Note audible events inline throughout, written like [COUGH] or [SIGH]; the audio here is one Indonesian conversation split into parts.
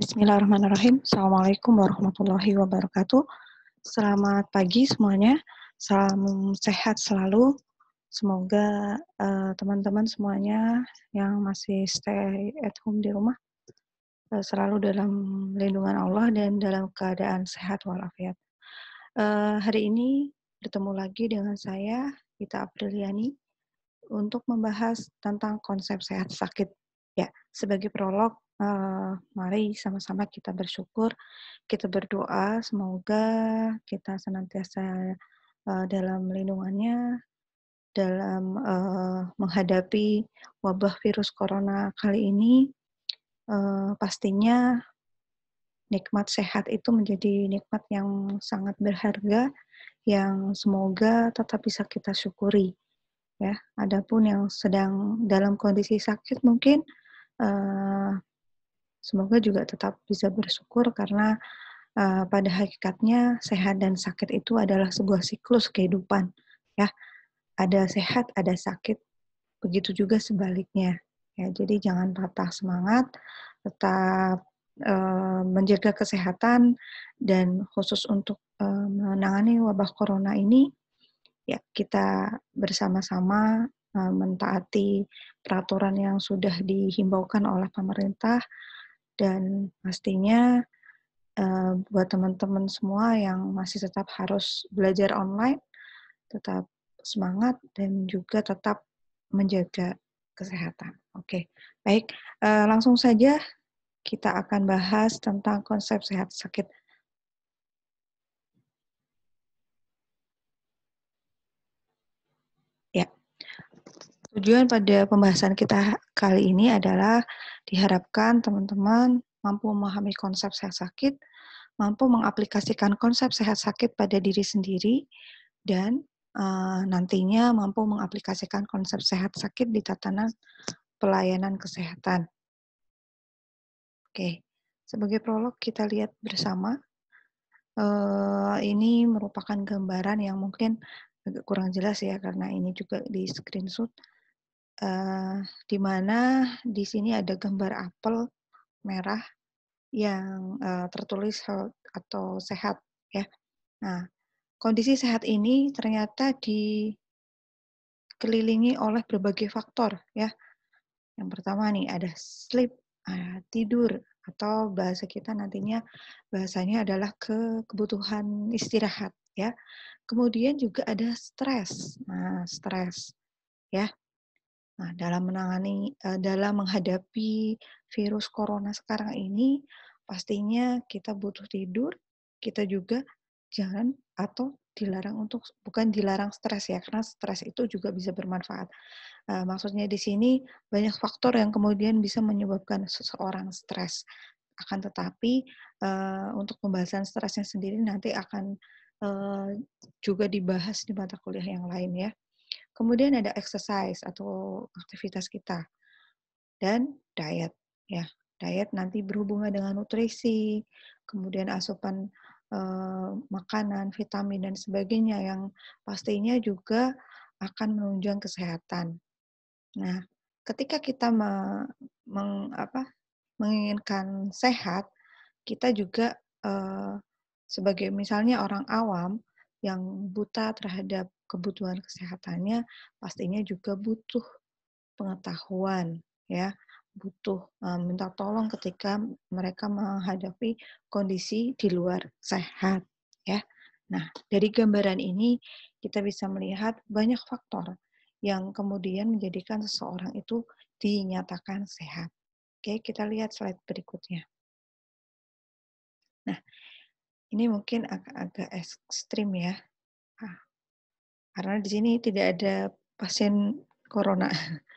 Bismillahirrahmanirrahim. Assalamualaikum warahmatullahi wabarakatuh. Selamat pagi semuanya. Salam sehat selalu. Semoga eh, teman-teman uh, semuanya yang masih stay at home di rumah uh, selalu dalam lindungan Allah dan dalam keadaan sehat walafiat. Uh, hari ini bertemu lagi dengan saya, Gita Apriliani, untuk membahas tentang konsep sehat sakit. Ya, sebagai prolog mari sama-sama kita bersyukur, kita berdoa, semoga kita senantiasa uh, dalam lindungannya, dalam uh, menghadapi wabah virus corona kali ini. Uh, pastinya nikmat sehat itu menjadi nikmat yang sangat berharga, yang semoga tetap bisa kita syukuri. Ya, adapun yang sedang dalam kondisi sakit mungkin uh, Semoga juga tetap bisa bersyukur karena uh, pada hakikatnya sehat dan sakit itu adalah sebuah siklus kehidupan, ya. Ada sehat, ada sakit. Begitu juga sebaliknya. Ya, jadi jangan patah semangat, tetap uh, menjaga kesehatan dan khusus untuk uh, menangani wabah corona ini ya kita bersama-sama mentaati peraturan yang sudah dihimbaukan oleh pemerintah dan pastinya uh, buat teman-teman semua yang masih tetap harus belajar online tetap semangat dan juga tetap menjaga kesehatan. Oke, okay. baik. Uh, langsung saja kita akan bahas tentang konsep sehat sakit Tujuan pada pembahasan kita kali ini adalah diharapkan teman-teman mampu memahami konsep sehat sakit, mampu mengaplikasikan konsep sehat sakit pada diri sendiri, dan uh, nantinya mampu mengaplikasikan konsep sehat sakit di tatanan pelayanan kesehatan. Oke, sebagai prolog kita lihat bersama. Uh, ini merupakan gambaran yang mungkin agak kurang jelas ya karena ini juga di screenshot. Eh, di mana di sini ada gambar apel merah yang uh, tertulis health atau sehat ya. Nah, kondisi sehat ini ternyata dikelilingi oleh berbagai faktor ya. Yang pertama nih ada sleep, ada tidur atau bahasa kita nantinya bahasanya adalah ke kebutuhan istirahat ya. Kemudian juga ada stres. Nah, stres ya. Nah, dalam menangani eh, dalam menghadapi virus corona sekarang ini pastinya kita butuh tidur, kita juga jangan atau dilarang untuk bukan dilarang stres ya karena stres itu juga bisa bermanfaat. E, maksudnya di sini banyak faktor yang kemudian bisa menyebabkan seseorang stres. Akan tetapi e, untuk pembahasan stresnya sendiri nanti akan e, juga dibahas di mata kuliah yang lain ya. Kemudian ada exercise atau aktivitas kita. Dan diet ya. Diet nanti berhubungan dengan nutrisi, kemudian asupan eh, makanan, vitamin dan sebagainya yang pastinya juga akan menunjang kesehatan. Nah, ketika kita me, meng, apa, menginginkan sehat, kita juga eh, sebagai misalnya orang awam yang buta terhadap kebutuhan kesehatannya pastinya juga butuh pengetahuan ya butuh um, minta tolong ketika mereka menghadapi kondisi di luar sehat ya nah dari gambaran ini kita bisa melihat banyak faktor yang kemudian menjadikan seseorang itu dinyatakan sehat oke kita lihat slide berikutnya ini mungkin agak-agak ekstrim ya. Nah, karena di sini tidak ada pasien corona. [LAUGHS]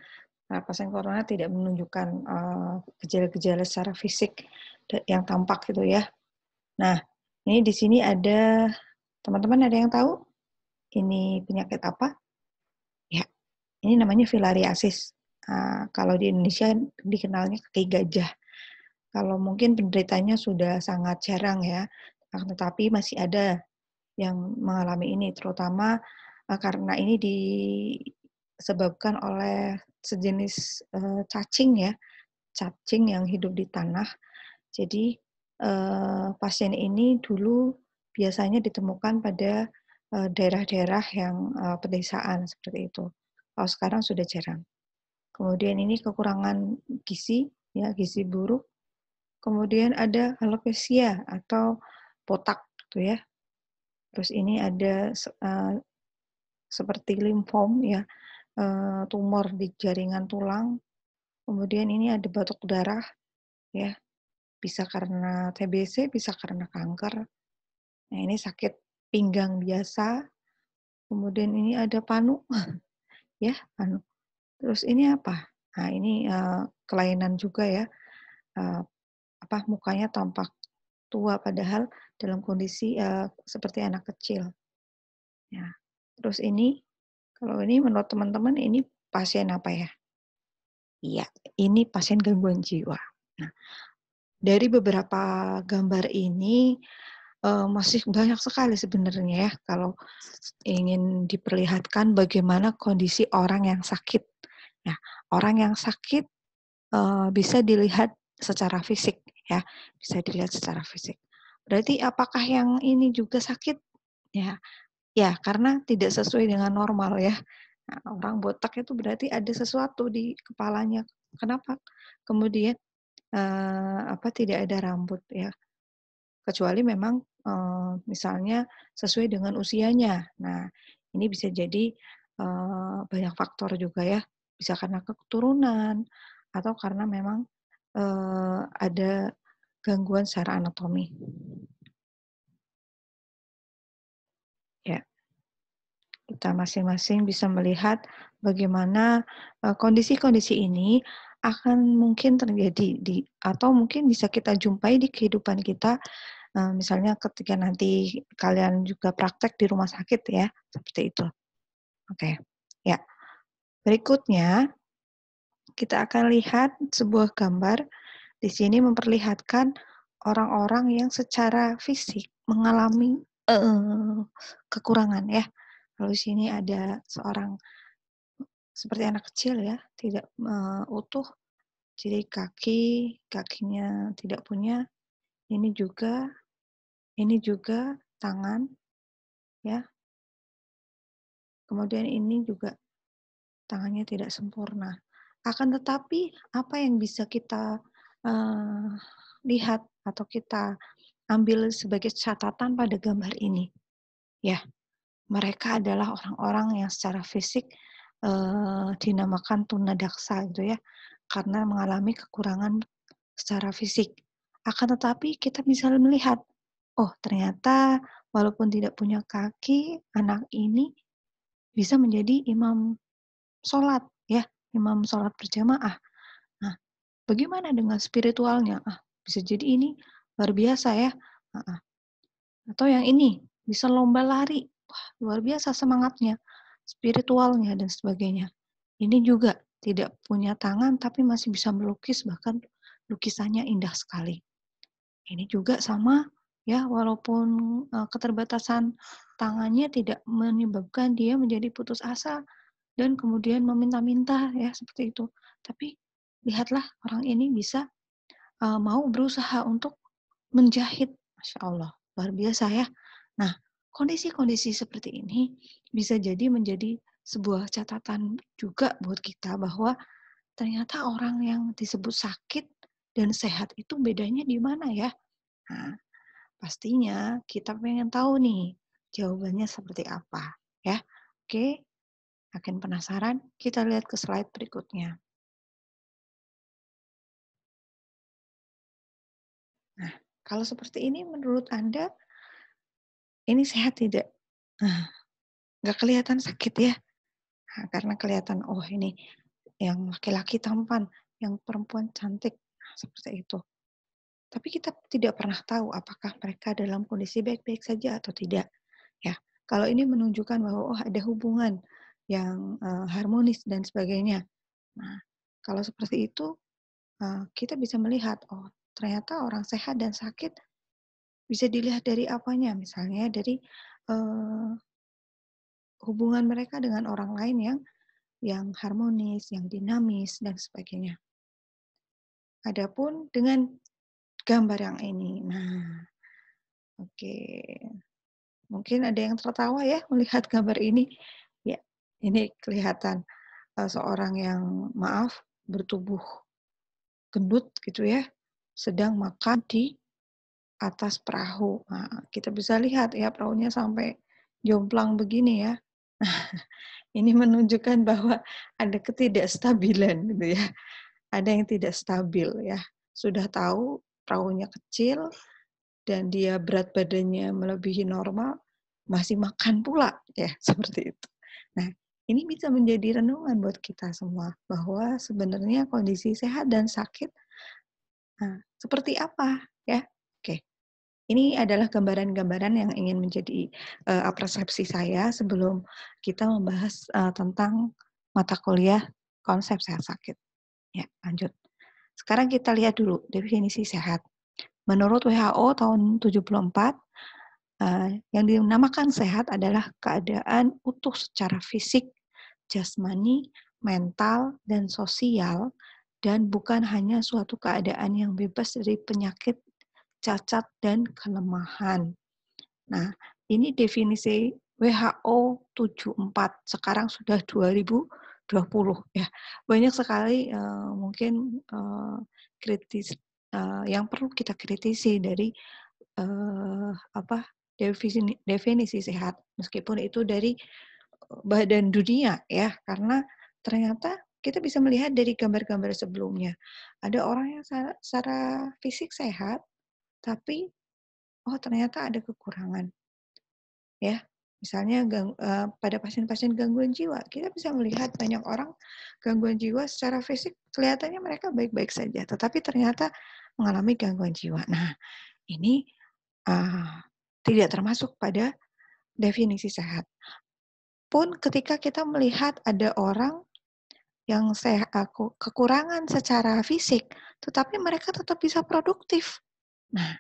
Nah, pasien corona tidak menunjukkan eh, gejala-gejala uh, secara fisik yang tampak gitu ya. Nah, ini di sini ada teman-teman ada yang tahu ini penyakit apa? Ya, ini namanya filariasis. Uh, kalau di Indonesia dikenalnya kaki gajah. Kalau mungkin penderitanya sudah sangat jarang ya, akan tetapi masih ada yang mengalami ini, terutama eh, karena ini disebabkan oleh sejenis eh, cacing ya, cacing yang hidup di tanah. Jadi eh, pasien ini dulu biasanya ditemukan pada daerah-daerah yang pedesaan seperti itu. Kalau sekarang sudah jarang. Kemudian ini kekurangan gizi, ya gizi buruk. Kemudian ada alopecia atau potak gitu ya. Terus ini ada uh, seperti limfom ya, uh, tumor di jaringan tulang. Kemudian ini ada batuk darah ya. Bisa karena TBC, bisa karena kanker. Nah, ini sakit pinggang biasa. Kemudian ini ada panu. [LAUGHS] ya, panu. Terus ini apa? Nah, ini uh, kelainan juga ya. Uh, apa mukanya tampak tua padahal dalam kondisi uh, seperti anak kecil. Ya. Terus ini, kalau ini menurut teman-teman ini pasien apa ya? Iya, ini pasien gangguan jiwa. Nah, dari beberapa gambar ini uh, masih banyak sekali sebenarnya ya kalau ingin diperlihatkan bagaimana kondisi orang yang sakit. Nah, orang yang sakit uh, bisa dilihat secara fisik ya, bisa dilihat secara fisik. Berarti apakah yang ini juga sakit? Ya, ya karena tidak sesuai dengan normal ya. Nah, orang botak itu berarti ada sesuatu di kepalanya. Kenapa? Kemudian eh, apa tidak ada rambut ya? Kecuali memang eh, misalnya sesuai dengan usianya. Nah, ini bisa jadi eh, banyak faktor juga ya. Bisa karena keturunan atau karena memang eh, ada gangguan secara anatomi. Ya. Kita masing-masing bisa melihat bagaimana eh, kondisi-kondisi ini akan mungkin terjadi di atau mungkin bisa kita jumpai di kehidupan kita eh, misalnya ketika nanti kalian juga praktek di rumah sakit ya, seperti itu. Oke. Ya. Berikutnya kita akan lihat sebuah gambar di sini memperlihatkan orang-orang yang secara fisik mengalami uh, kekurangan ya. Lalu sini ada seorang seperti anak kecil ya, tidak uh, utuh. Jadi kaki, kakinya tidak punya. Ini juga ini juga tangan ya. Kemudian ini juga tangannya tidak sempurna. Akan tetapi apa yang bisa kita Eh, lihat atau kita ambil sebagai catatan pada gambar ini. Ya, mereka adalah orang-orang yang secara fisik uh, dinamakan tunadaksa gitu ya, karena mengalami kekurangan secara fisik. Akan tetapi kita bisa melihat, oh ternyata walaupun tidak punya kaki, anak ini bisa menjadi imam sholat ya, imam sholat berjamaah Bagaimana dengan spiritualnya? Ah, bisa jadi ini luar biasa ya. Ah, Atau yang ini bisa lomba lari. Wah, luar biasa semangatnya, spiritualnya dan sebagainya. Ini juga tidak punya tangan tapi masih bisa melukis bahkan lukisannya indah sekali. Ini juga sama ya walaupun uh, keterbatasan tangannya tidak menyebabkan dia menjadi putus asa dan kemudian meminta-minta ya seperti itu tapi lihatlah orang ini bisa uh, mau berusaha untuk menjahit. Masya Allah, luar biasa ya. Nah, kondisi-kondisi seperti ini bisa jadi menjadi sebuah catatan juga buat kita bahwa ternyata orang yang disebut sakit dan sehat itu bedanya di mana ya? Nah, pastinya kita pengen tahu nih jawabannya seperti apa ya. Oke, makin penasaran? Kita lihat ke slide berikutnya. Kalau seperti ini menurut Anda, ini sehat tidak? Nah. Nggak kelihatan sakit ya? Nah, karena kelihatan, oh ini yang laki-laki tampan, yang perempuan cantik, nah, seperti itu. Tapi kita tidak pernah tahu apakah mereka dalam kondisi baik-baik saja atau tidak. Ya, kalau ini menunjukkan bahwa oh ada hubungan yang uh, harmonis dan sebagainya. Nah, kalau seperti itu uh, kita bisa melihat oh ternyata orang sehat dan sakit bisa dilihat dari apanya misalnya dari eh, hubungan mereka dengan orang lain yang yang harmonis, yang dinamis dan sebagainya. Adapun dengan gambar yang ini, nah, oke, okay. mungkin ada yang tertawa ya melihat gambar ini. Ya, ini kelihatan eh, seorang yang maaf bertubuh gendut gitu ya, sedang makan di atas perahu. Nah, kita bisa lihat ya perahunya sampai jomplang begini ya. [LAUGHS] ini menunjukkan bahwa ada ketidakstabilan gitu ya. Ada yang tidak stabil ya. Sudah tahu perahunya kecil dan dia berat badannya melebihi normal, masih makan pula ya, [LAUGHS] seperti itu. Nah, ini bisa menjadi renungan buat kita semua bahwa sebenarnya kondisi sehat dan sakit Nah, seperti apa ya? Oke. Ini adalah gambaran-gambaran yang ingin menjadi uh, persepsi saya sebelum kita membahas uh, tentang mata kuliah konsep sehat sakit. Ya, lanjut. Sekarang kita lihat dulu definisi sehat. Menurut WHO tahun 74 uh, eh, yang dinamakan sehat adalah keadaan utuh secara fisik, jasmani, mental, dan sosial dan bukan hanya suatu keadaan yang bebas dari penyakit, cacat, dan kelemahan. Nah, ini definisi WHO 74 sekarang sudah 2020 ya. Banyak sekali uh, mungkin uh, kritis uh, yang perlu kita kritisi dari uh, apa definisi definisi sehat meskipun itu dari badan dunia ya karena ternyata kita bisa melihat dari gambar-gambar sebelumnya. Ada orang yang secara, fisik sehat, tapi oh ternyata ada kekurangan. Ya, misalnya gang, uh, pada pasien-pasien gangguan jiwa, kita bisa melihat banyak orang gangguan jiwa secara fisik kelihatannya mereka baik-baik saja, tetapi ternyata mengalami gangguan jiwa. Nah, ini uh, tidak termasuk pada definisi sehat. Pun ketika kita melihat ada orang yang saya aku eh, kekurangan secara fisik, tetapi mereka tetap bisa produktif. Nah,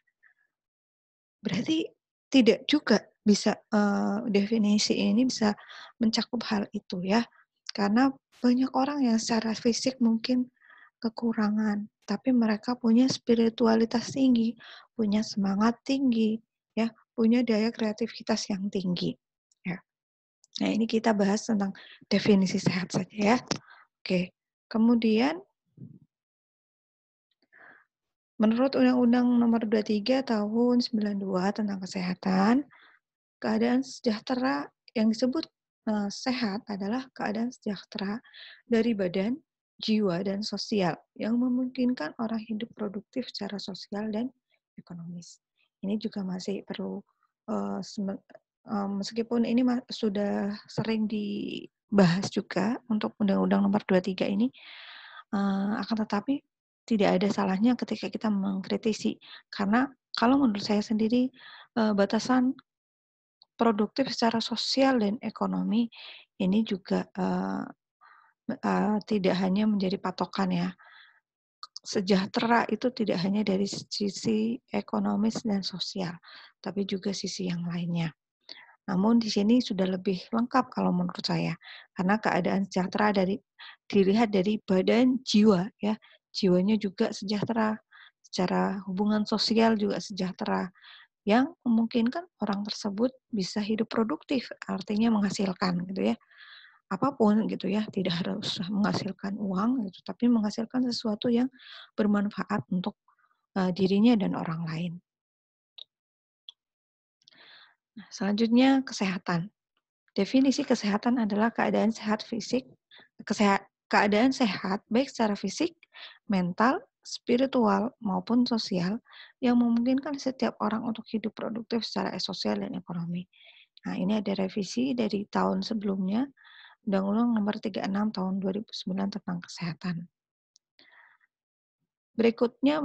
berarti tidak juga bisa uh, definisi ini bisa mencakup hal itu ya. Karena banyak orang yang secara fisik mungkin kekurangan, tapi mereka punya spiritualitas tinggi, punya semangat tinggi, ya, punya daya kreativitas yang tinggi, ya. Nah, ini kita bahas tentang definisi sehat saja ya. Oke, kemudian menurut Undang-Undang Nomor 23 Tahun 92 tentang Kesehatan, keadaan sejahtera yang disebut eh, sehat adalah keadaan sejahtera dari badan, jiwa, dan sosial yang memungkinkan orang hidup produktif secara sosial dan ekonomis. Ini juga masih perlu eh, eh, meskipun ini sudah sering di bahas juga untuk Undang-Undang Nomor 23 ini. Uh, akan tetapi tidak ada salahnya ketika kita mengkritisi karena kalau menurut saya sendiri uh, batasan produktif secara sosial dan ekonomi ini juga uh, uh, tidak hanya menjadi patokan ya sejahtera itu tidak hanya dari sisi ekonomis dan sosial, tapi juga sisi yang lainnya. Namun di sini sudah lebih lengkap kalau menurut saya karena keadaan sejahtera dari dilihat dari badan jiwa ya. Jiwanya juga sejahtera, secara hubungan sosial juga sejahtera yang memungkinkan orang tersebut bisa hidup produktif, artinya menghasilkan gitu ya. Apapun gitu ya, tidak harus menghasilkan uang gitu, tapi menghasilkan sesuatu yang bermanfaat untuk uh, dirinya dan orang lain. Nah, selanjutnya kesehatan. Definisi kesehatan adalah keadaan sehat fisik, kesehat, keadaan sehat baik secara fisik, mental, spiritual maupun sosial yang memungkinkan setiap orang untuk hidup produktif secara sosial dan ekonomi. Nah, ini ada revisi dari tahun sebelumnya, Undang-Undang Nomor 36 Tahun 2009 tentang Kesehatan. Berikutnya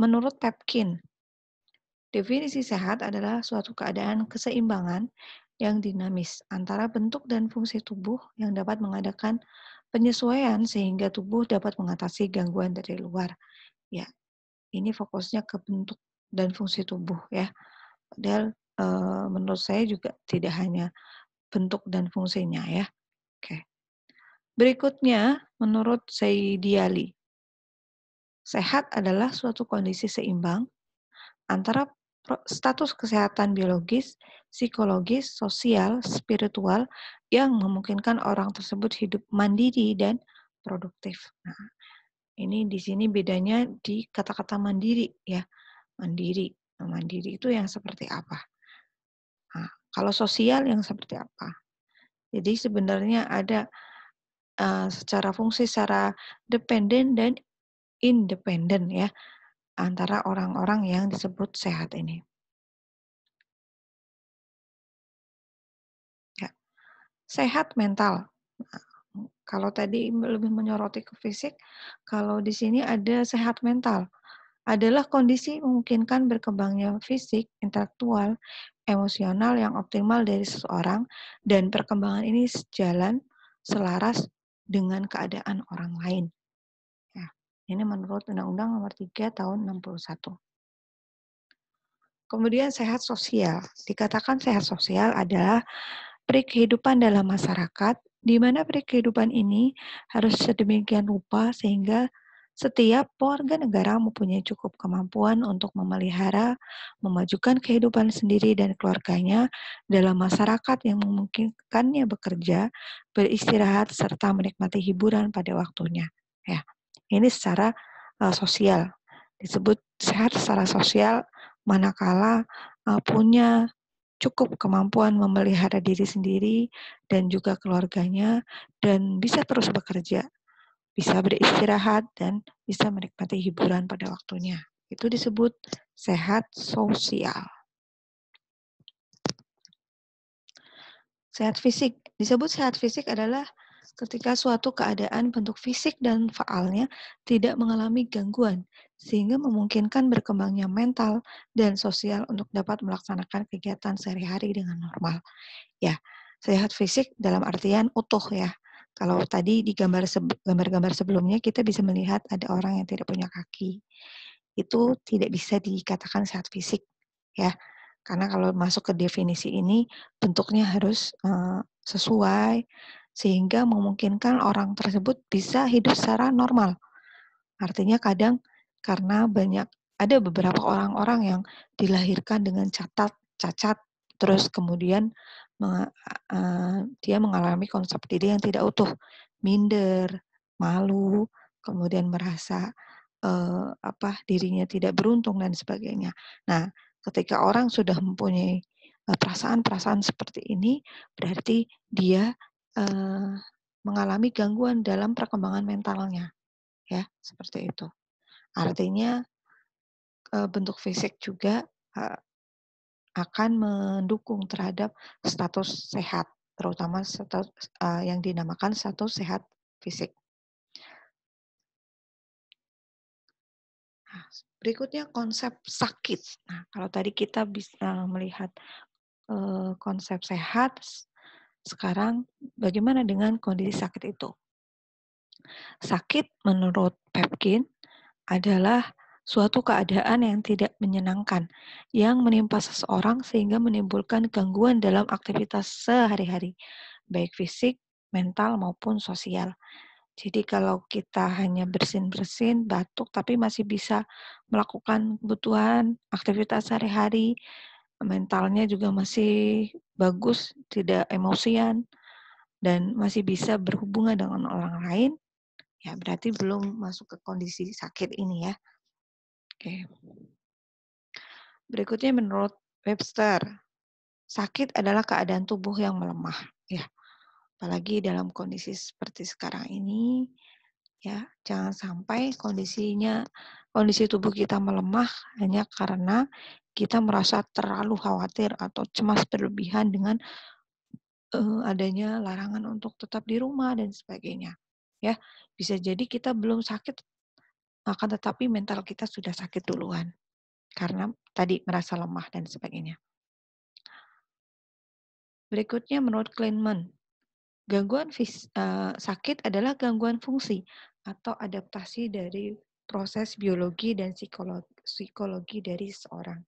menurut Pepkin, Definisi sehat adalah suatu keadaan keseimbangan yang dinamis antara bentuk dan fungsi tubuh yang dapat mengadakan penyesuaian sehingga tubuh dapat mengatasi gangguan dari luar. Ya, ini fokusnya ke bentuk dan fungsi tubuh ya. Padahal e, menurut saya juga tidak hanya bentuk dan fungsinya ya. Oke. Berikutnya menurut Seidiali, sehat adalah suatu kondisi seimbang antara status kesehatan biologis, psikologis, sosial, spiritual yang memungkinkan orang tersebut hidup mandiri dan produktif. Nah, ini di sini bedanya di kata-kata mandiri ya. Mandiri. Nah, mandiri itu yang seperti apa? Nah, kalau sosial yang seperti apa? Jadi sebenarnya ada uh, secara fungsi secara dependen dan independen ya antara orang-orang yang disebut sehat ini. Ya. Sehat mental. kalau tadi lebih menyoroti ke fisik, kalau di sini ada sehat mental adalah kondisi memungkinkan berkembangnya fisik, intelektual, emosional yang optimal dari seseorang dan perkembangan ini sejalan selaras dengan keadaan orang lain. Ini menurut Undang-Undang Nomor 3 Tahun 61. Kemudian sehat sosial. Dikatakan sehat sosial adalah perkehidupan dalam masyarakat, di mana perkehidupan ini harus sedemikian rupa sehingga setiap warga negara mempunyai cukup kemampuan untuk memelihara, memajukan kehidupan sendiri dan keluarganya dalam masyarakat yang memungkinkannya bekerja, beristirahat, serta menikmati hiburan pada waktunya. Ya, ini secara uh, sosial disebut sehat secara sosial manakala uh, punya cukup kemampuan memelihara diri sendiri dan juga keluarganya dan bisa terus bekerja, bisa beristirahat dan bisa menikmati hiburan pada waktunya. Itu disebut sehat sosial. Sehat fisik. Disebut sehat fisik adalah ketika suatu keadaan bentuk fisik dan faalnya tidak mengalami gangguan, sehingga memungkinkan berkembangnya mental dan sosial untuk dapat melaksanakan kegiatan sehari-hari dengan normal. Ya, sehat fisik dalam artian utuh ya. Kalau ya. tadi di gambar gambar-gambar sebelumnya kita bisa melihat ada orang yang tidak punya kaki. Itu ya. tidak bisa dikatakan sehat fisik ya. Karena kalau masuk ke definisi ini bentuknya harus uh, sesuai sehingga memungkinkan orang tersebut bisa hidup secara normal. Artinya kadang karena banyak ada beberapa orang-orang yang dilahirkan dengan catat cacat terus kemudian meng, uh, dia mengalami konsep diri yang tidak utuh, minder, malu, kemudian merasa uh, apa dirinya tidak beruntung dan sebagainya. Nah, ketika orang sudah mempunyai e, perasaan-perasaan seperti ini berarti dia Eh, mengalami gangguan dalam perkembangan mentalnya, ya seperti itu. Ya. Artinya eh, bentuk fisik juga eh, akan mendukung terhadap status sehat, terutama status yang dinamakan status sehat fisik. Nah, berikutnya konsep sakit. Nah, kalau tadi kita bisa melihat konsep sehat, sekarang bagaimana dengan kondisi sakit itu? Sakit menurut Pepkin adalah suatu keadaan yang tidak menyenangkan yang menimpa seseorang sehingga menimbulkan gangguan dalam aktivitas sehari-hari, baik fisik, mental maupun sosial. Jadi kalau kita hanya bersin-bersin, batuk tapi masih bisa melakukan kebutuhan aktivitas sehari-hari, mentalnya juga masih bagus, tidak emosian, dan masih bisa berhubungan dengan orang lain, ya berarti belum masuk ke kondisi sakit ini ya. Oke. Berikutnya menurut Webster, sakit adalah keadaan tubuh yang melemah, ya. Apalagi dalam kondisi seperti sekarang ini, ya jangan sampai kondisinya kondisi tubuh kita melemah hanya karena kita merasa terlalu khawatir atau cemas berlebihan dengan uh, adanya larangan untuk tetap di rumah dan sebagainya. Ya, bisa jadi kita belum sakit akan tetapi mental kita sudah sakit duluan karena tadi merasa lemah dan sebagainya. Berikutnya menurut Kleinman, gangguan fis, uh, sakit adalah gangguan fungsi atau adaptasi dari proses biologi dan psikologi, psikologi dari seorang.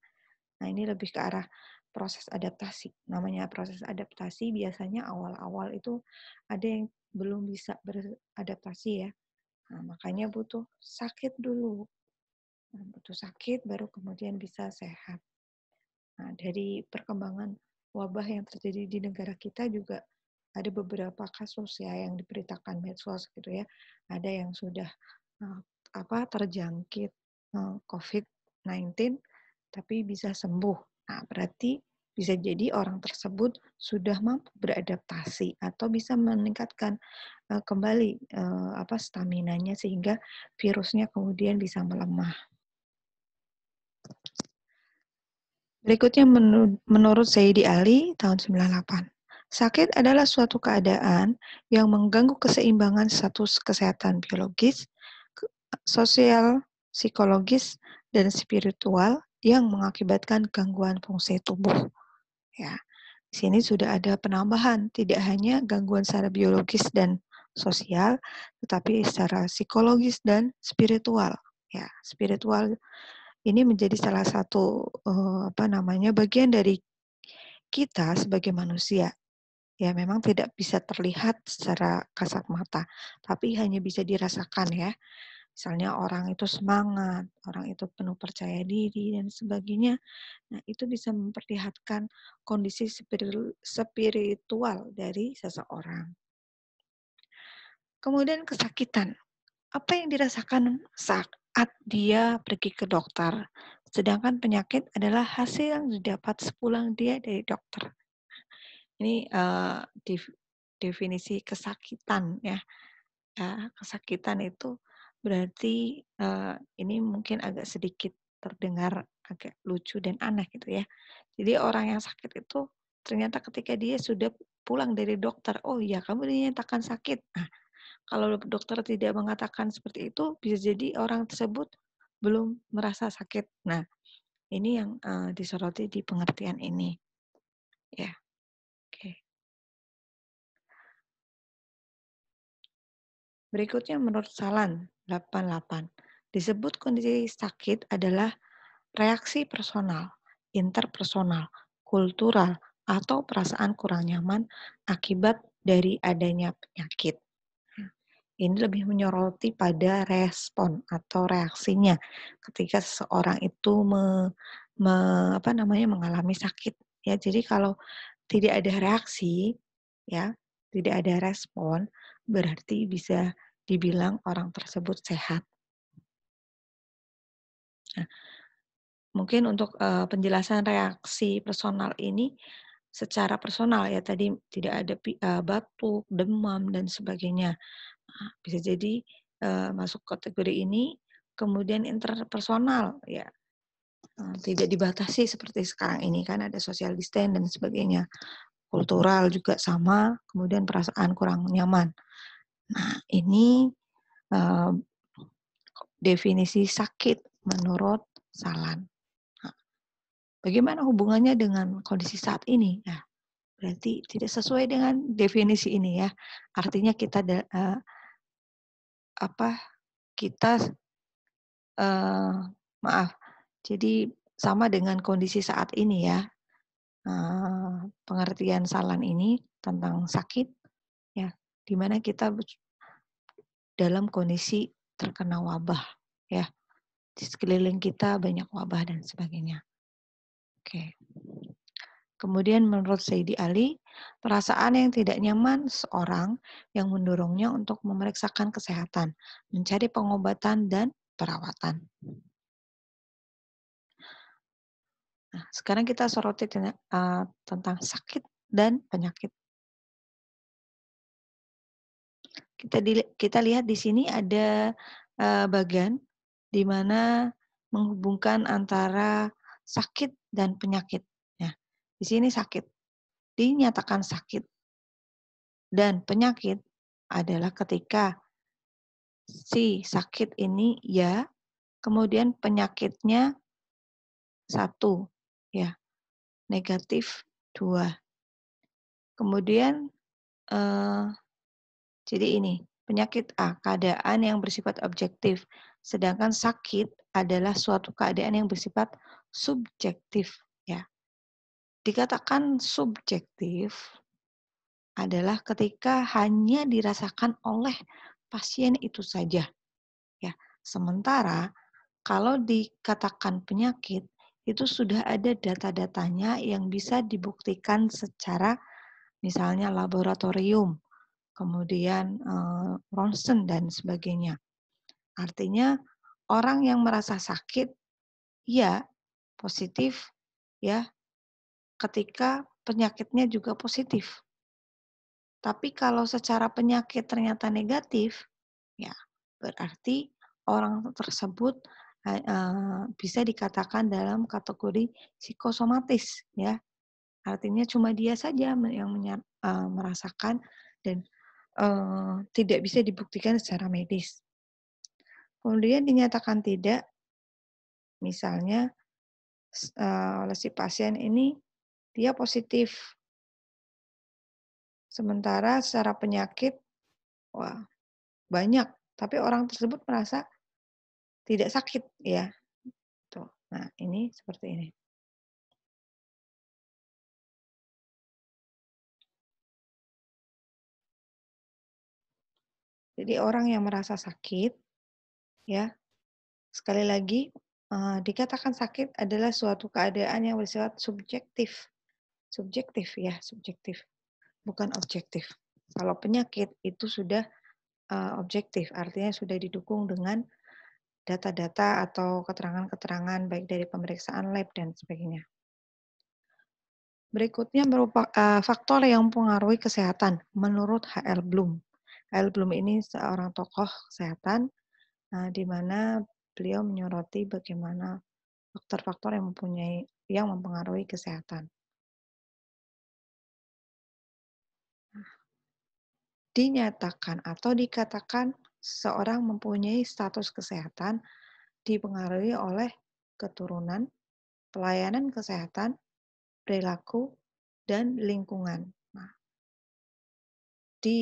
Nah, ini lebih ke arah proses adaptasi. Namanya proses adaptasi biasanya awal-awal itu ada yang belum bisa beradaptasi ya. Nah, makanya butuh sakit dulu. Nah, butuh sakit baru kemudian bisa sehat. Nah, dari perkembangan wabah yang terjadi di negara kita juga ada beberapa kasus ya yang diberitakan medsos gitu ya. Ada yang sudah eh, apa terjangkit eh, COVID-19 tapi bisa sembuh. Nah, berarti bisa jadi orang tersebut sudah mampu beradaptasi atau bisa meningkatkan uh, kembali uh, apa staminanya sehingga virusnya kemudian bisa melemah. Berikutnya menur menurut Saidi Ali tahun 98. Sakit adalah suatu keadaan yang mengganggu keseimbangan status kesehatan biologis, sosial, psikologis, dan spiritual yang mengakibatkan gangguan fungsi tubuh. Ya, di sini sudah ada penambahan, tidak hanya gangguan secara biologis dan sosial, tetapi secara psikologis dan spiritual. Ya, spiritual ini menjadi salah satu uh, apa namanya bagian dari kita sebagai manusia. Ya, memang tidak bisa terlihat secara kasat mata, tapi hanya bisa dirasakan ya. Misalnya orang itu semangat, orang itu penuh percaya diri dan sebagainya. Nah, itu bisa memperlihatkan kondisi spiritual dari seseorang. Kemudian kesakitan. Apa yang dirasakan saat dia pergi ke dokter? Sedangkan penyakit adalah hasil yang didapat sepulang dia dari dokter. Ini uh, definisi kesakitan ya. ya kesakitan itu berarti uh, ini mungkin agak sedikit terdengar agak lucu dan aneh gitu ya. Jadi orang yang sakit itu ternyata ketika dia sudah pulang dari dokter, oh iya kamu dinyatakan sakit. Nah, kalau dokter tidak mengatakan seperti itu, bisa jadi orang tersebut belum merasa sakit. Nah, ini yang uh, disoroti di pengertian ini. Ya. Yeah. Oke. Berikutnya menurut Salan, 88. Disebut kondisi sakit adalah reaksi personal, interpersonal, kultural, atau perasaan kurang nyaman akibat dari adanya penyakit. Ini lebih menyoroti pada respon atau reaksinya ketika seseorang itu me, me, apa namanya mengalami sakit. Ya, jadi kalau tidak ada reaksi, ya tidak ada respon, berarti bisa dibilang orang tersebut sehat. Nah, mungkin untuk uh, penjelasan reaksi personal ini secara personal ya tadi tidak ada uh, batuk, demam dan sebagainya. Nah, bisa jadi uh, masuk kategori ini kemudian interpersonal ya e, tidak dibatasi seperti sekarang ini kan ada social distance dan sebagainya kultural juga sama kemudian perasaan kurang nyaman Nah, ini eh, definisi sakit menurut Salan. Nah, bagaimana hubungannya dengan kondisi saat ini? Nah, berarti tidak sesuai dengan definisi ini ya. Artinya kita da, apa? Kita eh, maaf. Jadi sama dengan kondisi saat ini ya. Eh, pengertian Salan ini tentang sakit di mana kita dalam kondisi terkena wabah ya di sekeliling kita banyak wabah dan sebagainya oke kemudian menurut Saidi Ali perasaan yang tidak nyaman seorang yang mendorongnya untuk memeriksakan kesehatan mencari pengobatan dan perawatan nah sekarang kita soroti eh, tentang sakit dan penyakit Kita di, kita lihat di sini ada uh, eh, bagan di mana menghubungkan antara sakit dan penyakit. Ya. Di sini sakit. Dinyatakan sakit. Dan penyakit adalah ketika si sakit ini ya, kemudian penyakitnya satu, ya, negatif dua. Kemudian eh, jadi ini, penyakit A, keadaan yang bersifat objektif. Sedangkan sakit adalah suatu keadaan yang bersifat subjektif. ya Dikatakan subjektif adalah ketika hanya dirasakan oleh pasien itu saja. ya Sementara kalau dikatakan penyakit, itu sudah ada data-datanya yang bisa dibuktikan secara misalnya laboratorium kemudian uh, ronsen dan sebagainya. Artinya orang yang merasa sakit ya positif ya ketika penyakitnya juga positif. Tapi kalau secara penyakit ternyata negatif, ya berarti orang tersebut uh, bisa dikatakan dalam kategori psikosomatis, ya. Artinya cuma dia saja yang merasakan dan Eh, tidak bisa dibuktikan secara medis. Kemudian dinyatakan tidak, misalnya eh, oleh si pasien ini dia positif, sementara secara penyakit wah banyak, tapi orang tersebut merasa tidak sakit ya. Tuh. Nah, ini seperti ini. Jadi orang yang merasa sakit, ya sekali lagi uh, dikatakan sakit adalah suatu keadaan yang bersifat subjektif, subjektif ya subjektif, bukan objektif. Kalau penyakit itu sudah uh, objektif, artinya sudah didukung dengan data-data atau keterangan-keterangan baik dari pemeriksaan lab dan sebagainya. Berikutnya merupakan uh, eh, faktor yang mempengaruhi kesehatan menurut HL Bloom. Kyle Bloom ini seorang tokoh kesehatan uh, di mana beliau menyoroti bagaimana faktor-faktor yang mempunyai yang mempengaruhi kesehatan. Dinyatakan atau dikatakan seorang mempunyai status kesehatan dipengaruhi oleh keturunan, pelayanan kesehatan, perilaku, dan lingkungan. Nah, di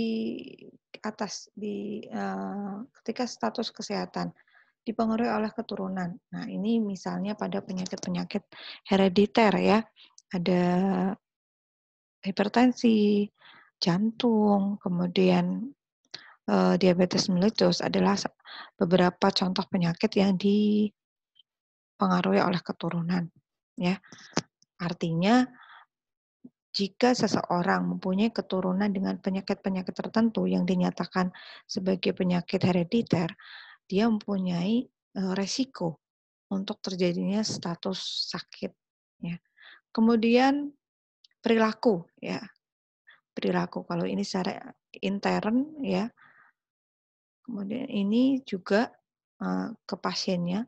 atas di uh, ketika status kesehatan dipengaruhi oleh keturunan. Nah, ini misalnya pada penyakit-penyakit herediter ya. Ada hipertensi, jantung, kemudian uh, diabetes mellitus adalah beberapa contoh penyakit yang dipengaruhi oleh keturunan ya. Artinya jika seseorang mempunyai keturunan dengan penyakit-penyakit tertentu yang dinyatakan sebagai penyakit herediter, dia mempunyai e, resiko untuk terjadinya status sakit. Ya. Kemudian perilaku, ya perilaku. Kalau ini secara intern, ya. Kemudian ini juga uh, ke pasiennya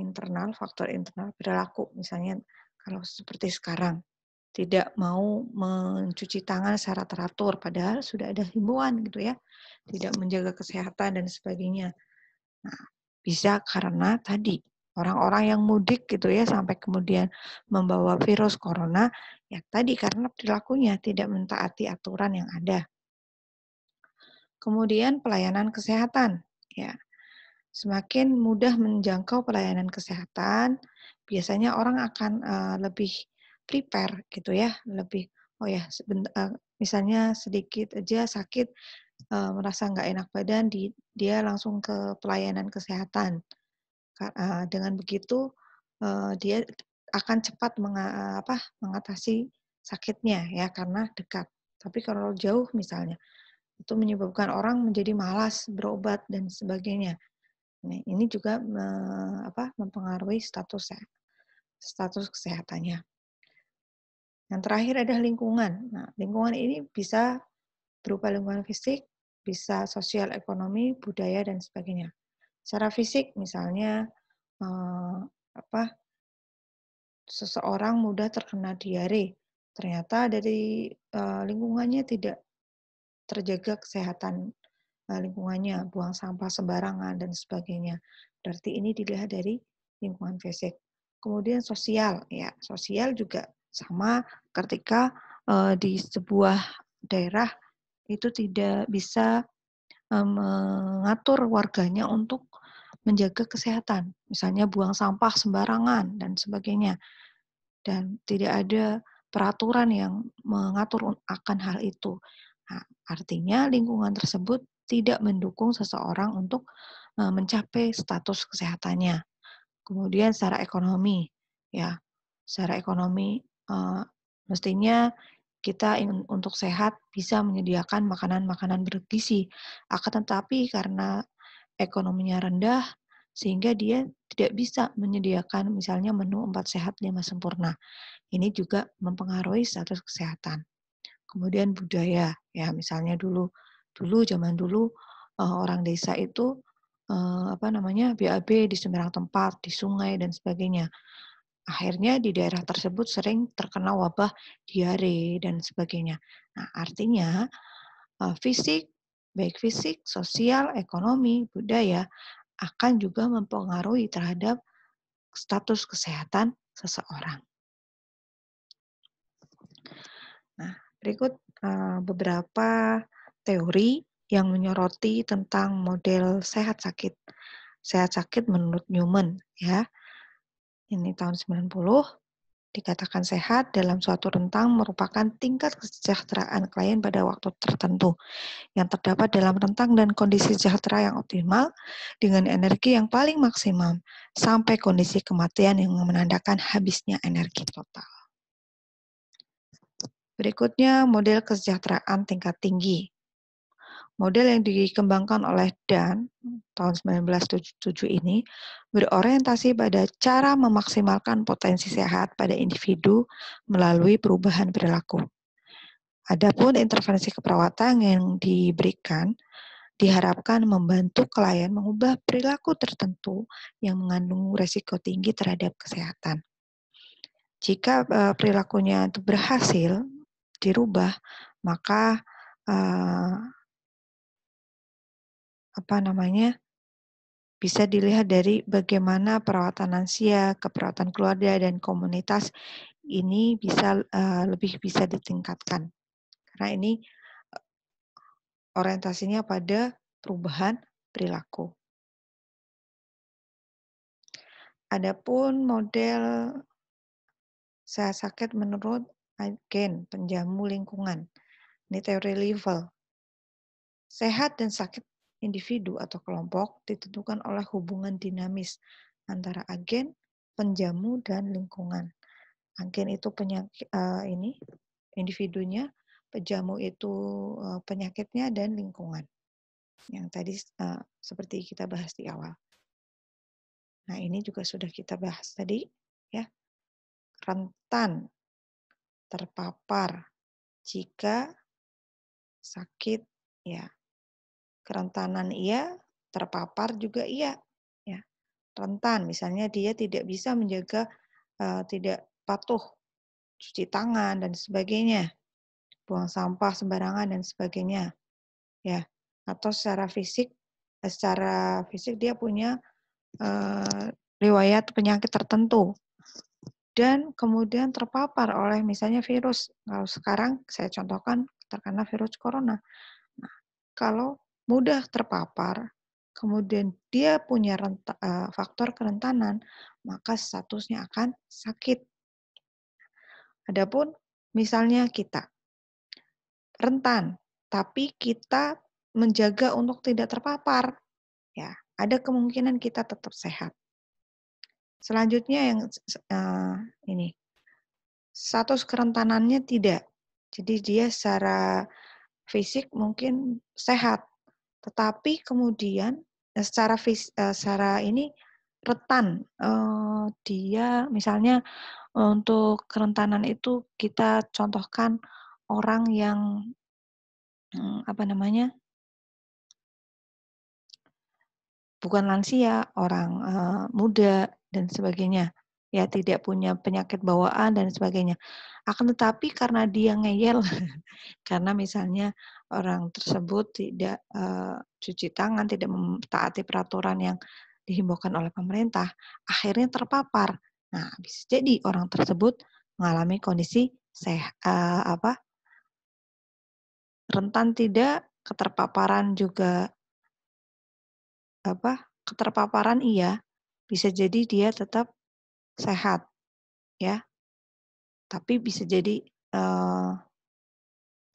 internal, faktor internal perilaku, misalnya kalau seperti sekarang tidak mau mencuci tangan secara teratur padahal sudah ada himbauan gitu ya tidak menjaga kesehatan dan sebagainya nah bisa karena tadi orang-orang yang mudik gitu ya sampai kemudian membawa virus corona ya tadi karena perilakunya tidak mentaati aturan yang ada kemudian pelayanan kesehatan ya semakin mudah menjangkau pelayanan kesehatan biasanya orang akan uh, lebih prepare gitu ya lebih oh ya eh, misalnya sedikit aja sakit eh, merasa nggak enak badan dia langsung ke pelayanan kesehatan eh, dengan begitu dia akan cepat mengatasi sakitnya ya karena dekat tapi kalau jauh misalnya itu menyebabkan orang menjadi malas berobat dan sebagainya. Nah, ini juga mempengaruhi status status kesehatannya. Yang terakhir ada lingkungan. Nah, lingkungan ini bisa berupa lingkungan fisik, bisa sosial ekonomi, budaya dan sebagainya. Secara fisik misalnya eh, apa seseorang mudah terkena diare, ternyata dari eh, lingkungannya tidak terjaga kesehatan eh, lingkungannya, buang sampah sembarangan dan sebagainya. Berarti ini dilihat dari lingkungan fisik. Kemudian sosial, ya sosial juga sama ketika uh, di sebuah daerah itu tidak bisa uh, mengatur warganya untuk menjaga kesehatan, misalnya buang sampah sembarangan dan sebagainya. Dan tidak ada peraturan yang mengatur akan hal itu. Nah, artinya lingkungan tersebut tidak mendukung seseorang untuk eh, mencapai status kesehatannya. Kemudian secara ekonomi, ya, secara ekonomi Mestinya kita ingin untuk sehat bisa menyediakan makanan-makanan bergizi. Akan tetapi karena ekonominya rendah, sehingga dia tidak bisa menyediakan misalnya menu empat sehat lima sempurna. Ini juga mempengaruhi status kesehatan. Kemudian budaya, ya misalnya dulu dulu zaman dulu eh, orang desa itu eh, apa namanya BAB di sembarang tempat, di sungai dan sebagainya. Akhirnya di daerah tersebut sering terkena wabah diare dan sebagainya. Nah, artinya eh, fisik, baik fisik, sosial, ekonomi, budaya akan juga mempengaruhi terhadap status kesehatan seseorang. Nah, berikut eh, beberapa teori yang menyoroti tentang model sehat sakit. Sehat sakit menurut Newman ya ini tahun 90, dikatakan sehat dalam suatu rentang merupakan tingkat kesejahteraan klien pada waktu tertentu yang terdapat dalam rentang dan kondisi sejahtera yang optimal dengan energi yang paling maksimum sampai kondisi kematian yang menandakan habisnya energi total. Berikutnya model kesejahteraan tingkat tinggi. Model yang dikembangkan oleh Dan tahun 1977 ini berorientasi pada cara memaksimalkan potensi sehat pada individu melalui perubahan perilaku. Adapun intervensi keperawatan yang diberikan diharapkan membantu klien mengubah perilaku tertentu yang mengandung resiko tinggi terhadap kesehatan. Jika eh, perilakunya itu berhasil dirubah, maka eh, apa namanya bisa dilihat dari bagaimana perawatan lansia, keperawatan keluarga dan komunitas ini bisa uh, lebih bisa ditingkatkan. Karena ini eh, orientasinya pada perubahan perilaku. Adapun model saya sakit menurut agen penjamu lingkungan. Ini teori level. Sehat dan sakit individu atau kelompok ditentukan oleh hubungan dinamis antara agen, penjamu, dan lingkungan. Agen itu penyakit uh, ini individunya, penjamu itu uh, penyakitnya dan lingkungan. Yang tadi uh, seperti kita bahas di awal. Nah, ini juga sudah kita bahas tadi ya. Rentan terpapar jika sakit ya Kerentanan ia, terpapar juga ia. Ya. Rentan, misalnya dia tidak bisa menjaga, uh, tidak patuh cuci tangan dan sebagainya, buang sampah sembarangan dan sebagainya, ya. Atau secara fisik, eh, secara fisik dia punya uh, riwayat penyakit tertentu dan kemudian terpapar oleh misalnya virus. Kalau sekarang saya contohkan terkena virus corona. Nah, kalau mudah terpapar, kemudian dia punya renta, eh, faktor kerentanan, maka statusnya akan sakit. Adapun misalnya kita rentan, tapi kita menjaga untuk tidak terpapar, ya ada kemungkinan kita tetap sehat. Selanjutnya yang uh, ini status kerentanannya tidak, jadi dia secara fisik mungkin sehat, tetapi kemudian eh, secara eh, secara ini rentan eh, dia misalnya untuk kerentanan itu kita contohkan orang yang hmm, apa namanya bukan lansia, orang muda dan sebagainya, ya tidak punya penyakit bawaan dan sebagainya. Akan tetapi karena dia ngeyel, [LAUGHS] karena misalnya orang tersebut tidak uh, cuci tangan, tidak mentaati peraturan yang dihimbaukan oleh pemerintah, akhirnya terpapar. Nah, bisa jadi orang tersebut mengalami kondisi sehat uh, eh, apa? rentan tidak keterpaparan juga apa? keterpaparan iya, bisa jadi dia tetap sehat ya. Tapi bisa jadi uh,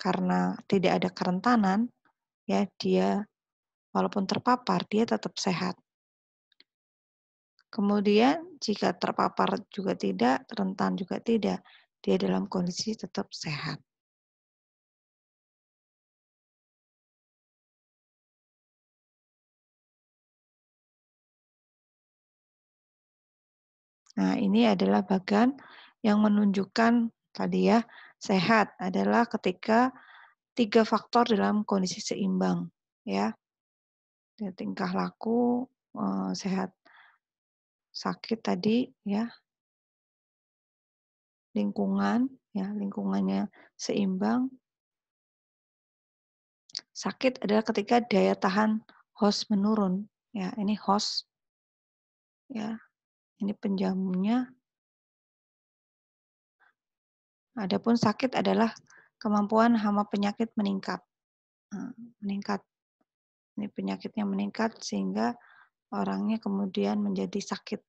karena tidak ada kerentanan, ya dia walaupun terpapar dia tetap sehat. Kemudian jika terpapar juga tidak, rentan juga tidak, dia dalam kondisi tetap sehat. Nah, ini adalah bagan yang menunjukkan tadi ya sehat adalah ketika tiga faktor dalam kondisi seimbang ya, ya tingkah laku eh, sehat sakit tadi ya lingkungan ya lingkungannya seimbang sakit adalah ketika daya tahan host menurun ya ini host ya ini penjamunya Adapun sakit adalah kemampuan hama penyakit meningkat. Nah, meningkat. Ini penyakitnya meningkat sehingga orangnya kemudian menjadi sakit.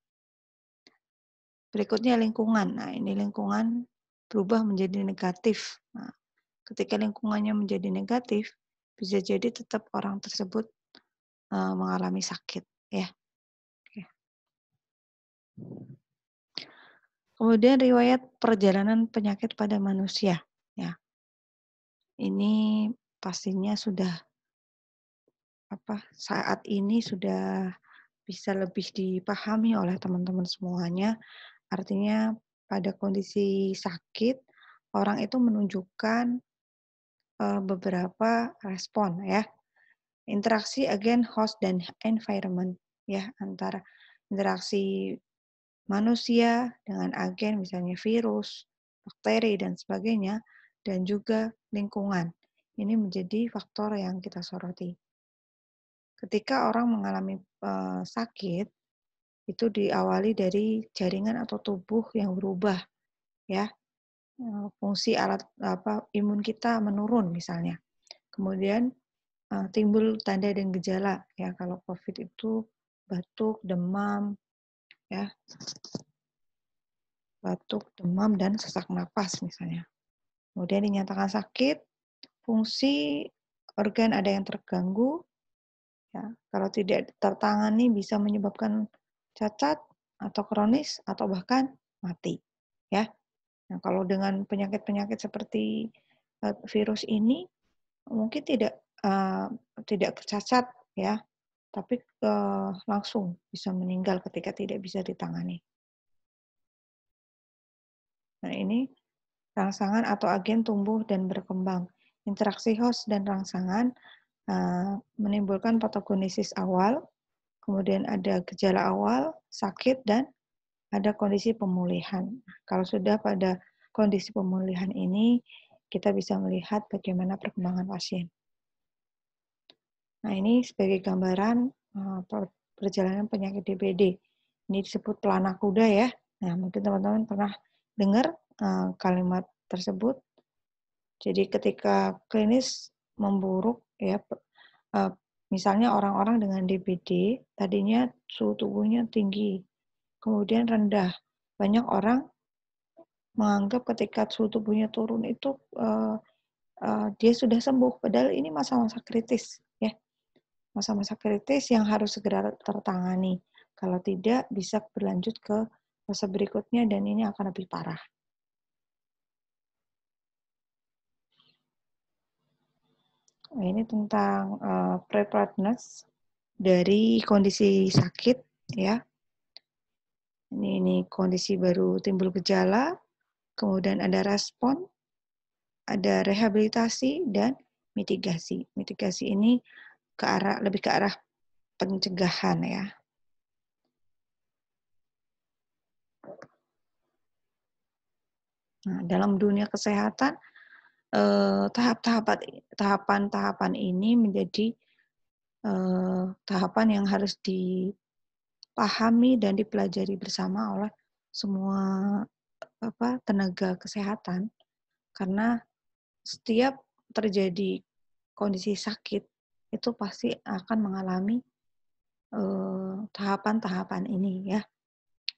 Berikutnya lingkungan. Nah, ini lingkungan berubah menjadi negatif. Nah, ketika lingkungannya menjadi negatif, bisa jadi tetap orang tersebut eh, mengalami sakit, ya. Kemudian riwayat perjalanan penyakit pada manusia. Ya, ini pastinya sudah apa saat ini sudah bisa lebih dipahami oleh teman-teman semuanya. Artinya pada kondisi sakit orang itu menunjukkan eh, beberapa respon ya. Interaksi agen host dan environment ya antara interaksi manusia dengan agen misalnya virus, bakteri, dan sebagainya, dan juga lingkungan. Ini menjadi faktor yang kita soroti. Ketika orang mengalami e, sakit, itu diawali dari jaringan atau tubuh yang berubah, ya E, fungsi alat apa imun kita menurun misalnya. Kemudian e, timbul tanda dan gejala ya kalau COVID itu batuk, demam, ya batuk, demam, dan sesak nafas misalnya. Kemudian dinyatakan sakit, fungsi organ ada yang terganggu, ya, kalau tidak tertangani bisa menyebabkan cacat atau kronis atau bahkan mati. Ya, nah, kalau dengan penyakit-penyakit seperti eh, virus ini mungkin tidak uh, tidak cacat ya tapi uh, langsung bisa meninggal ketika tidak bisa ditangani. Nah, ini rangsangan atau agen tumbuh dan berkembang. Interaksi host dan rangsangan uh, menimbulkan patogenesis awal, kemudian ada gejala awal, sakit, dan ada kondisi pemulihan. Nah, kalau sudah pada kondisi pemulihan ini, kita bisa melihat bagaimana perkembangan pasien. Nah, ini sebagai gambaran eh, perjalanan penyakit DPD Ini disebut pelana kuda ya. Nah, mungkin teman-teman pernah dengar eh, kalimat tersebut. Jadi ketika klinis memburuk ya eh, misalnya orang-orang dengan DPD tadinya suhu tubuhnya tinggi, kemudian rendah. Banyak orang menganggap ketika suhu tubuhnya turun itu dia sudah sembuh padahal ini masa-masa kritis masa-masa kritis yang harus segera tertangani. Kalau tidak, bisa berlanjut ke fase berikutnya dan ini akan lebih parah. ini tentang uh, preparedness dari kondisi sakit, ya. Ini, ini kondisi baru timbul gejala, kemudian ada respon, ada rehabilitasi, dan mitigasi. Mitigasi ini ke arah lebih ke arah pencegahan ya. Nah, dalam dunia kesehatan eh, tahap-tahapan tahapan-tahapan ini menjadi eh, tahapan yang harus dipahami dan dipelajari bersama oleh semua apa tenaga kesehatan karena setiap terjadi kondisi sakit itu pasti akan mengalami eh, tahapan-tahapan uh, ini ya.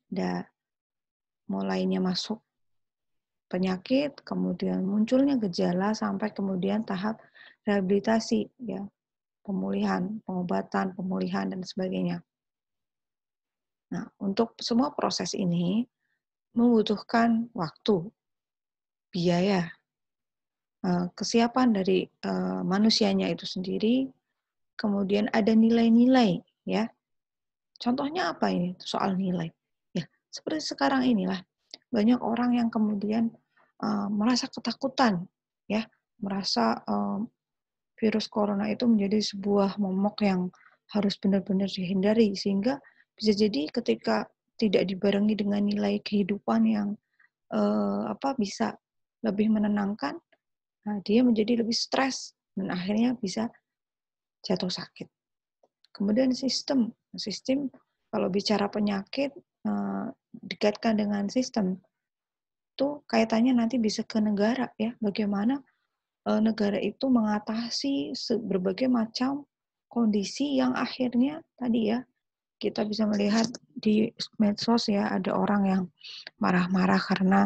Da, mulainya masuk penyakit, kemudian munculnya gejala sampai kemudian tahap rehabilitasi ya, pemulihan, pengobatan, pemulihan dan sebagainya. Nah, untuk semua proses ini membutuhkan waktu, biaya, eh, kesiapan dari eh, manusianya itu sendiri, kemudian ada nilai-nilai ya. Contohnya apa ini soal nilai? Ya, seperti sekarang inilah banyak orang yang kemudian uh, merasa ketakutan ya, merasa um, virus corona itu menjadi sebuah momok yang harus benar-benar dihindari sehingga bisa jadi ketika tidak dibarengi dengan nilai kehidupan yang uh, apa bisa lebih menenangkan, nah, dia menjadi lebih stres dan akhirnya bisa jatuh sakit. Kemudian sistem, sistem kalau bicara penyakit eh, dikaitkan dengan sistem itu kaitannya nanti bisa ke negara ya, bagaimana eh, negara itu mengatasi berbagai macam kondisi yang akhirnya tadi ya kita bisa melihat di medsos ya ada orang yang marah-marah karena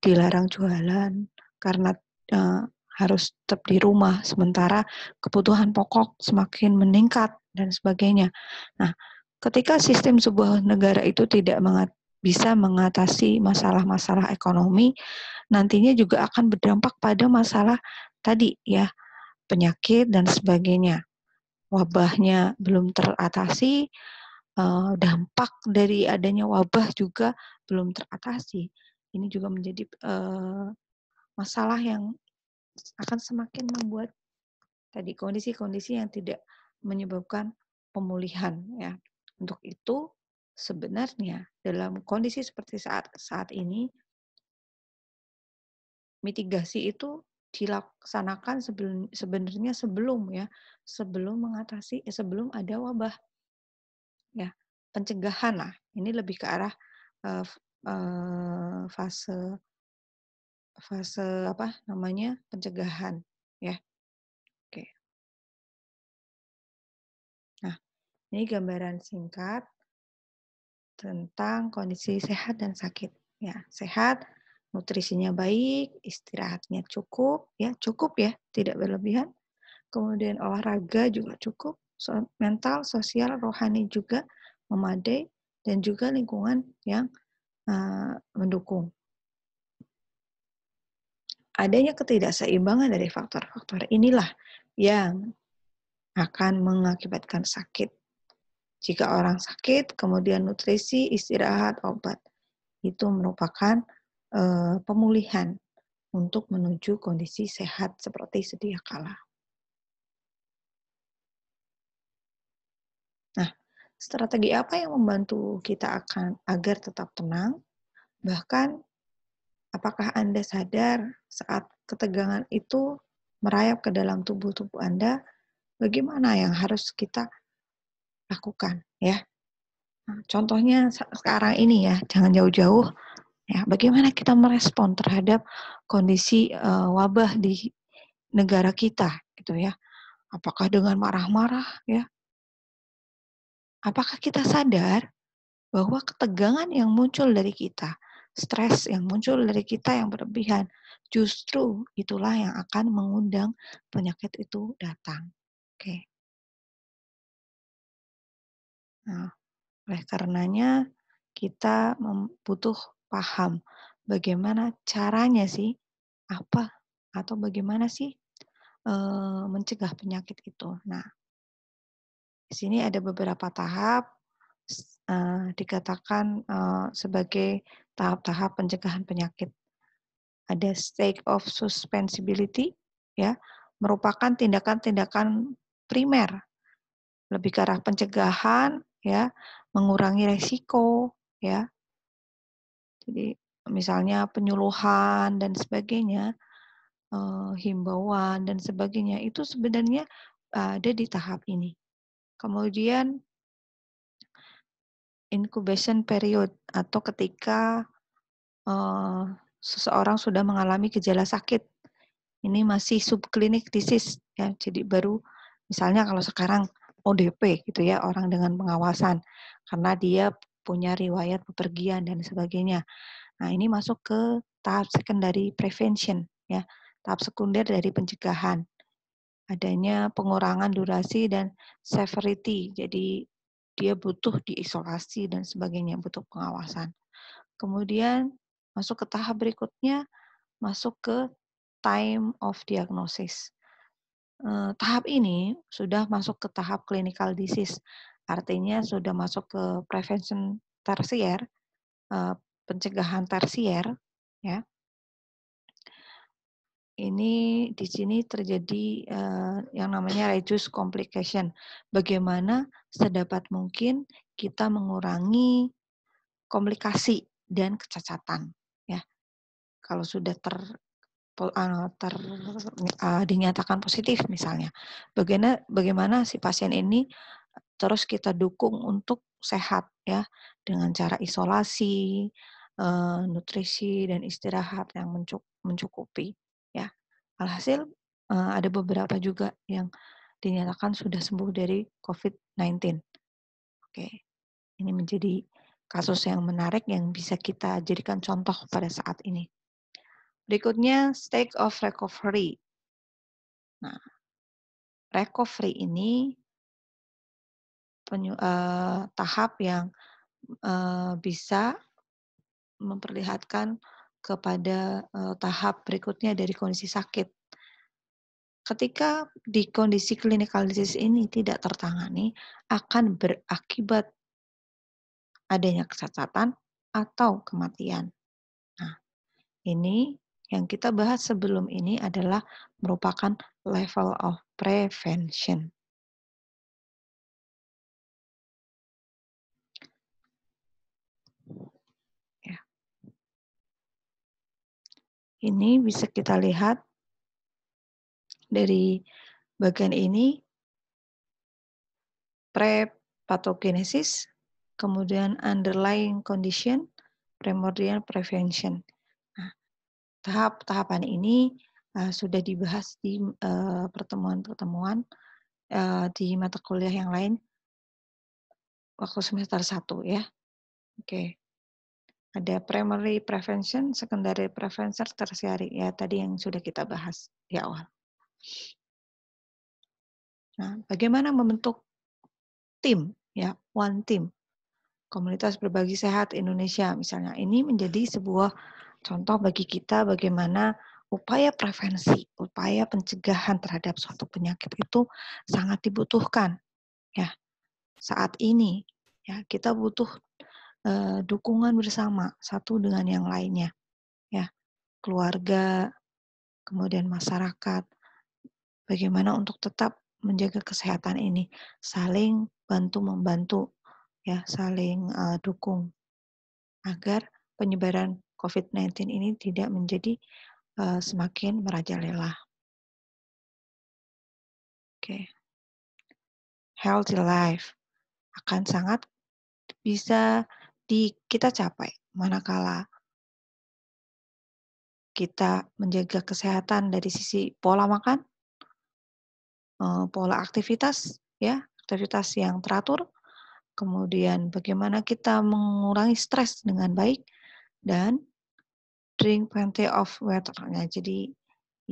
dilarang jualan karena eh, harus tetap di rumah, sementara kebutuhan pokok semakin meningkat dan sebagainya. Nah, ketika sistem sebuah negara itu tidak mengat bisa mengatasi masalah-masalah ekonomi, nantinya juga akan berdampak pada masalah tadi ya, penyakit dan sebagainya. Wabahnya belum teratasi, eh, dampak dari adanya wabah juga belum teratasi. Ini juga menjadi eh, masalah yang akan semakin membuat tadi kondisi-kondisi yang tidak menyebabkan pemulihan ya. Untuk itu sebenarnya dalam kondisi seperti saat saat ini mitigasi itu dilaksanakan sebelum sebenarnya sebelum ya, sebelum mengatasi eh, sebelum ada wabah. Ya, pencegahan lah. Ini lebih ke arah uh, fase fase apa namanya pencegahan ya. Oke. Nah, ini gambaran singkat tentang kondisi sehat dan sakit ya. Sehat nutrisinya baik, istirahatnya cukup ya, cukup ya, tidak berlebihan. Kemudian olahraga juga cukup, So mental, sosial, rohani juga memadai dan juga lingkungan yang uh, mendukung adanya ketidakseimbangan dari faktor-faktor inilah yang akan mengakibatkan sakit. Jika orang sakit, kemudian nutrisi, istirahat, obat itu merupakan e, pemulihan untuk menuju kondisi sehat seperti sedia kala. Nah, strategi apa yang membantu kita akan agar tetap tenang, bahkan Apakah Anda sadar saat ketegangan itu merayap ke dalam tubuh-tubuh Anda? Bagaimana yang harus kita lakukan ya? Nah, contohnya sekarang ini ya, jangan jauh-jauh ya. Bagaimana kita merespon terhadap kondisi uh, wabah di negara kita gitu ya? Apakah dengan marah-marah ya? Apakah kita sadar bahwa ketegangan yang muncul dari kita stres yang muncul dari kita yang berlebihan. Justru itulah yang akan mengundang penyakit itu datang. Oke. Okay. Nah, oleh karenanya kita butuh paham bagaimana caranya sih apa atau bagaimana sih e, mencegah penyakit itu. Nah, di sini ada beberapa tahap Eh, dikatakan eh, sebagai tahap-tahap pencegahan penyakit. Ada stage of suspensibility, ya, merupakan tindakan-tindakan primer, lebih ke arah pencegahan, ya, mengurangi resiko, ya. Jadi misalnya penyuluhan dan sebagainya, eh, himbauan dan sebagainya itu sebenarnya ada di tahap ini. Kemudian incubation period atau ketika uh, seseorang sudah mengalami gejala sakit. Ini masih subklinik disease ya. Jadi baru misalnya kalau sekarang ODP gitu ya, orang dengan pengawasan karena dia punya riwayat bepergian dan sebagainya. Nah, ini masuk ke tahap secondary prevention ya, tahap sekunder dari pencegahan. Adanya pengurangan durasi dan severity. Jadi dia butuh diisolasi dan sebagainya, butuh pengawasan. Kemudian masuk ke tahap berikutnya, masuk ke time of diagnosis. Eh, tahap ini sudah masuk ke tahap clinical disease, artinya sudah masuk ke prevention tersier, eh, pencegahan tersier, ya ini di sini terjadi uh, yang namanya reduce complication. Bagaimana sedapat mungkin kita mengurangi komplikasi dan kecacatan, ya. Kalau sudah ter eh, ter uh, dinyatakan positif misalnya, bagaimana bagaimana si pasien ini terus kita dukung untuk sehat ya dengan cara isolasi, nutrisi dan istirahat yang mencukupi. Alhasil uh, ada beberapa juga yang dinyatakan sudah sembuh dari COVID-19. Oke, ini menjadi kasus yang menarik yang bisa kita jadikan contoh pada saat ini. Berikutnya, stage of recovery. Nah, recovery ini penyu, uh, tahap yang uh, bisa memperlihatkan kepada uh, tahap berikutnya dari kondisi sakit. Ketika di kondisi clinical disease ini tidak tertangani, akan berakibat adanya kesesatan atau kematian. Nah, ini yang kita bahas sebelum ini adalah merupakan level of prevention. Ini bisa kita lihat dari bagian ini pathogenesis, kemudian underlying condition, primordial prevention. Nah, tahap-tahapan ini uh, sudah dibahas di eh, pertemuan-pertemuan uh, uh, di mata kuliah yang lain waktu semester satu, ya. Oke. Okay. Ada primary prevention, secondary prevention, tersiari Ya, tadi yang sudah kita bahas di awal. Nah, bagaimana membentuk tim, ya, one team. Komunitas berbagi sehat Indonesia misalnya. Ini menjadi sebuah contoh bagi kita bagaimana upaya prevensi, upaya pencegahan terhadap suatu penyakit itu sangat dibutuhkan. Ya. Saat ini ya kita butuh uh, dukungan bersama satu dengan yang lainnya ya keluarga kemudian masyarakat bagaimana untuk tetap menjaga kesehatan ini saling bantu membantu ya saling uh, dukung agar penyebaran COVID-19 ini tidak menjadi uh, semakin merajalela. Oke. Okay. Healthy life akan sangat bisa di kita capai manakala kita menjaga kesehatan dari sisi pola makan, eh, pola aktivitas, ya aktivitas yang teratur, kemudian bagaimana kita mengurangi stres dengan baik dan drink plenty of water. Nah, jadi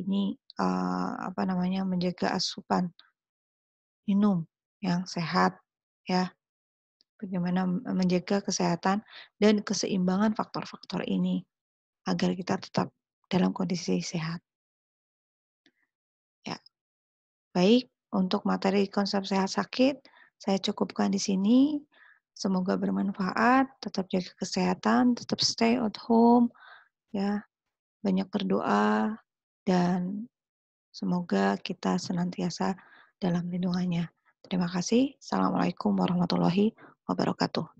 ini eh, apa namanya menjaga asupan minum yang sehat, ya bagaimana menjaga kesehatan dan keseimbangan faktor-faktor ini agar kita tetap dalam kondisi sehat. Ya. Baik, untuk materi konsep sehat sakit saya cukupkan di sini. Semoga bermanfaat, tetap jaga kesehatan, tetap stay at home ya. Banyak berdoa dan semoga kita senantiasa dalam lindungannya. Terima kasih. Assalamualaikum warahmatullahi catu